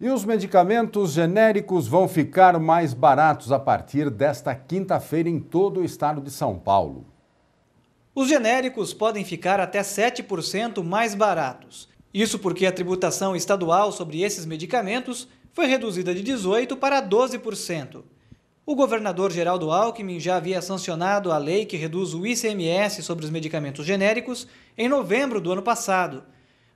E os medicamentos genéricos vão ficar mais baratos a partir desta quinta-feira em todo o estado de São Paulo. Os genéricos podem ficar até 7% mais baratos. Isso porque a tributação estadual sobre esses medicamentos foi reduzida de 18% para 12%. O governador Geraldo Alckmin já havia sancionado a lei que reduz o ICMS sobre os medicamentos genéricos em novembro do ano passado,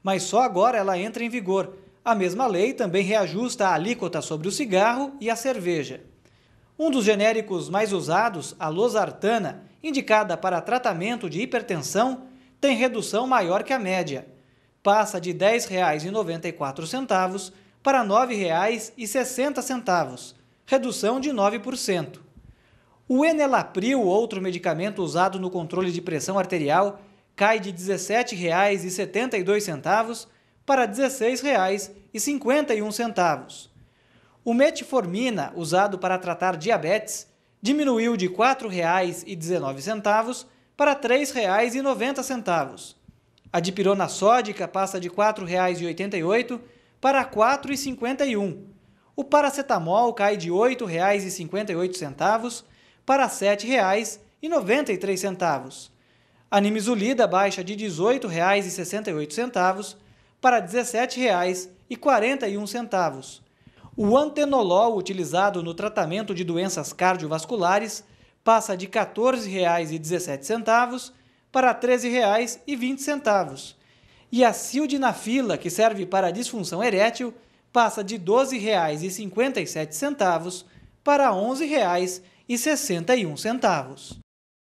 mas só agora ela entra em vigor a mesma lei também reajusta a alíquota sobre o cigarro e a cerveja. Um dos genéricos mais usados, a losartana, indicada para tratamento de hipertensão, tem redução maior que a média. Passa de R$ 10,94 para R$ 9,60, redução de 9%. O enelapril, outro medicamento usado no controle de pressão arterial, cai de R$ 17,72 para R$ 16,51. O metformina, usado para tratar diabetes, diminuiu de R$ 4,19 para R$ 3,90. A dipirona sódica passa de R$ 4,88 para R$ 4,51. O paracetamol cai de R$ 8,58 para R$ 7,93. A nimesulida baixa de R$ 18,68 para R$ 17,41. O antenolol utilizado no tratamento de doenças cardiovasculares passa de R$ 14,17 para R$ 13,20. E a sildenafila, que serve para disfunção erétil, passa de R$ 12,57 para R$ 11,61.